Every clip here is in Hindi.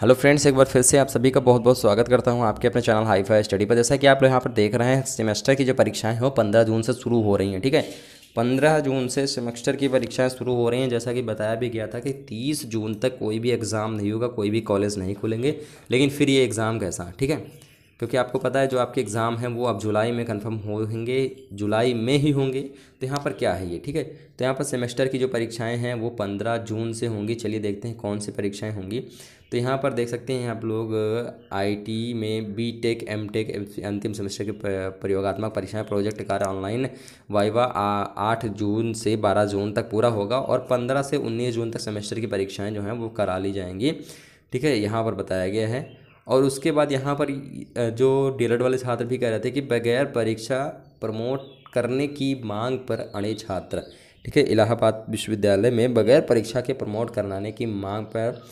हेलो फ्रेंड्स एक बार फिर से आप सभी का बहुत बहुत स्वागत करता हूं आपके अपने चैनल हाई फाई स्टडी पर जैसा कि आप लोग यहाँ पर देख रहे हैं सेमेस्टर की जो परीक्षाएं वो पंद्रह जून से शुरू हो रही हैं ठीक है पंद्रह जून से सेमेस्टर की परीक्षाएं शुरू हो रही हैं जैसा कि बताया भी गया था कि तीस जून तक कोई भी एग्ज़ाम नहीं होगा कोई भी कॉलेज नहीं खुलेंगे लेकिन फिर ये एग्ज़ाम कैसा ठीक है क्योंकि आपको पता है जो आपके एग्ज़ाम हैं वो अब जुलाई में कंफर्म होंगे जुलाई में ही होंगे तो यहाँ पर क्या है ये ठीक है तो यहाँ पर सेमेस्टर की जो परीक्षाएं हैं वो पंद्रह जून से होंगी चलिए देखते हैं कौन सी परीक्षाएं होंगी तो यहाँ पर देख सकते हैं आप लोग आईटी में बी टेक एम टेक अंतिम सेमेस्टर की प्रयोगात्मक परीक्षाएँ प्रोजेक्ट कार्य ऑनलाइन वाइवा आठ जून से बारह जून तक पूरा होगा और पंद्रह से उन्नीस जून तक सेमेस्टर की परीक्षाएँ जो हैं वो करा ली जाएंगी ठीक है यहाँ पर बताया गया है और उसके बाद यहाँ पर जो डीएलएड वाले छात्र भी कह रहे थे कि बगैर परीक्षा प्रमोट करने की मांग पर अड़े छात्र ठीक है इलाहाबाद विश्वविद्यालय में बगैर परीक्षा के प्रमोट कराने की मांग पर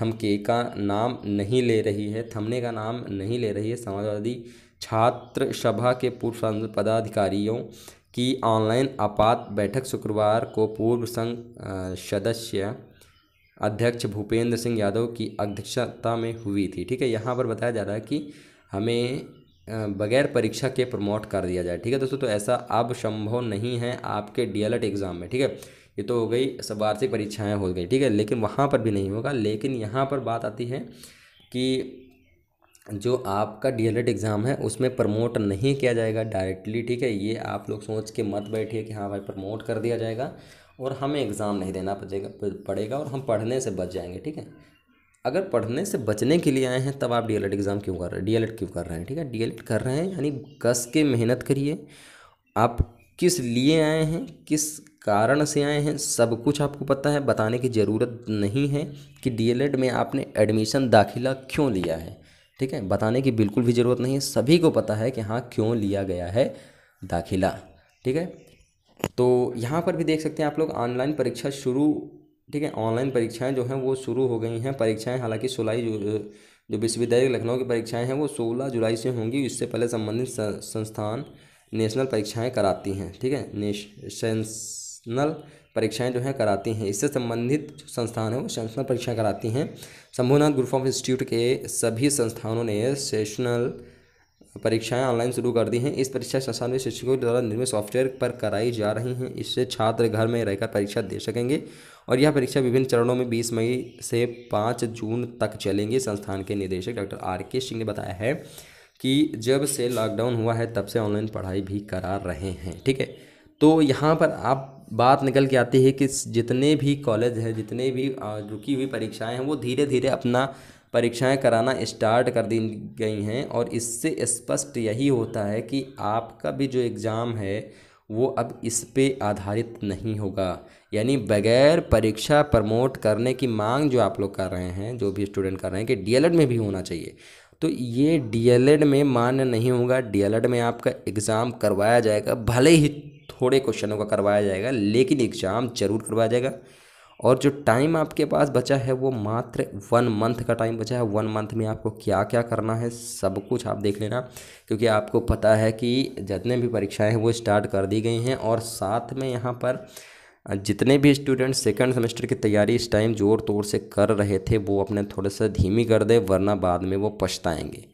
थमके का नाम नहीं ले रही है थमने का नाम नहीं ले रही है समाजवादी छात्र सभा के पूर्व पदाधिकारियों की ऑनलाइन आपात बैठक शुक्रवार को पूर्व संघ सदस्य अध्यक्ष भूपेंद्र सिंह यादव की अध्यक्षता में हुई थी ठीक है यहाँ पर बताया जा रहा है कि हमें बगैर परीक्षा के प्रमोट कर दिया जाए ठीक है दोस्तों तो ऐसा अब संभव नहीं है आपके डीएलएड एग्ज़ाम में ठीक है ये तो हो गई सब वार्षिक परीक्षाएँ हो गई ठीक है लेकिन वहाँ पर भी नहीं होगा लेकिन यहाँ पर बात आती है कि जो आपका डीएलएड एग्ज़ाम है उसमें प्रमोट नहीं किया जाएगा डायरेक्टली ठीक है ये आप लोग सोच के मत बैठिए कि हाँ भाई प्रमोट कर दिया जाएगा और हमें एग्ज़ाम नहीं देना पड़ेगा पड़ेगा और हम पढ़ने से बच जाएंगे ठीक है अगर पढ़ने से बचने के लिए आए हैं तब आप डी एग्ज़ाम क्यों कर रहे हैं डी क्यों कर रहे हैं ठीक है डी कर रहे हैं यानी कस के मेहनत करिए आप किस लिए आए हैं किस कारण से आए हैं सब कुछ आपको पता है बताने की ज़रूरत नहीं है कि डीएलएड में आपने एडमिशन दाखिला क्यों लिया है ठीक है बताने की बिल्कुल भी ज़रूरत नहीं है सभी को पता है कि हाँ क्यों लिया गया है दाखिला ठीक है तो यहाँ पर भी देख सकते हैं आप लोग ऑनलाइन परीक्षा शुरू ठीक है ऑनलाइन परीक्षाएं जो हैं वो शुरू हो गई हैं परीक्षाएं हालांकि सोलह जो जो विश्वविद्यालय लखनऊ की परीक्षाएं हैं वो सोलह जुलाई से होंगी इससे पहले संबंधित संस्थान नेशनल परीक्षाएं कराती हैं ठीक है नेशनल परीक्षाएं जो हैं कराती हैं इससे संबंधित जो संस्थान हैं वो सेशनल परीक्षाएँ कराती हैं शंभुनाथ ग्रुप ऑफ इंस्टीट्यूट के सभी संस्थानों ने सेशनल परीक्षाएं ऑनलाइन शुरू कर दी हैं इस परीक्षा संस्थान में शिक्षकों के द्वारा निर्मित सॉफ्टवेयर पर कराई जा रही हैं इससे छात्र घर में रहकर परीक्षा दे सकेंगे और यह परीक्षा विभिन्न चरणों में 20 मई से 5 जून तक चलेंगे संस्थान के निदेशक डॉक्टर आर के सिंह ने बताया है कि जब से लॉकडाउन हुआ है तब से ऑनलाइन पढ़ाई भी करा रहे हैं ठीक है तो यहाँ पर आप बात निकल के आती है कि जितने भी कॉलेज हैं जितने भी रुकी हुई परीक्षाएँ हैं वो धीरे धीरे अपना परीक्षाएं कराना स्टार्ट कर दी गई हैं और इससे स्पष्ट यही होता है कि आपका भी जो एग्ज़ाम है वो अब इस पे आधारित नहीं होगा यानी बगैर परीक्षा प्रमोट करने की मांग जो आप लोग कर रहे हैं जो भी स्टूडेंट कर रहे हैं कि डीएलएड में भी होना चाहिए तो ये डीएलएड में मान्य नहीं होगा डीएलएड में आपका एग्ज़ाम करवाया जाएगा भले ही थोड़े क्वेश्चनों का करवाया जाएगा लेकिन एग्ज़ाम ज़रूर करवाया जाएगा और जो टाइम आपके पास बचा है वो मात्र वन मंथ का टाइम बचा है वन मंथ में आपको क्या क्या करना है सब कुछ आप देख लेना क्योंकि आपको पता है कि जितने भी परीक्षाएं हैं वो स्टार्ट कर दी गई हैं और साथ में यहाँ पर जितने भी स्टूडेंट सेकंड सेमेस्टर की तैयारी इस टाइम ज़ोर तोड़ से कर रहे थे वो अपने थोड़े से धीमी कर दे वरना बाद में वो पछताएंगे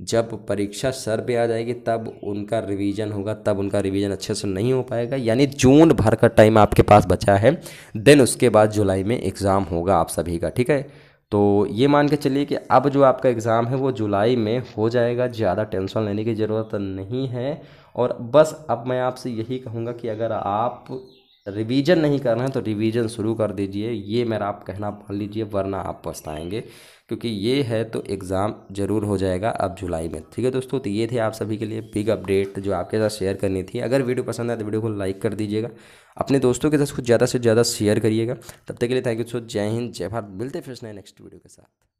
जब परीक्षा सर पे आ जाएगी तब उनका रिवीजन होगा तब उनका रिवीजन अच्छे से नहीं हो पाएगा यानी जून भर का टाइम आपके पास बचा है देन उसके बाद जुलाई में एग्ज़ाम होगा आप सभी का ठीक है तो ये मान के चलिए कि अब जो आपका एग्ज़ाम है वो जुलाई में हो जाएगा ज़्यादा टेंशन लेने की ज़रूरत नहीं है और बस अब मैं आपसे यही कहूँगा कि अगर आप रिवीजन नहीं करना है तो रिवीजन शुरू कर दीजिए ये मेरा आप कहना मान लीजिए वरना आप पछताएंगे क्योंकि ये है तो एग्ज़ाम ज़रूर हो जाएगा अब जुलाई में ठीक है दोस्तों तो ये थे आप सभी के लिए बिग अपडेट जो आपके साथ शेयर करनी थी अगर वीडियो पसंद आए तो वीडियो को लाइक कर दीजिएगा अपने दोस्तों के साथ कुछ ज़्यादा से ज़्यादा शेयर करिएगा तब तक के लिए थैंक यू सो जय हिंद जय भारत मिलते फिर नेक्स्ट वीडियो के साथ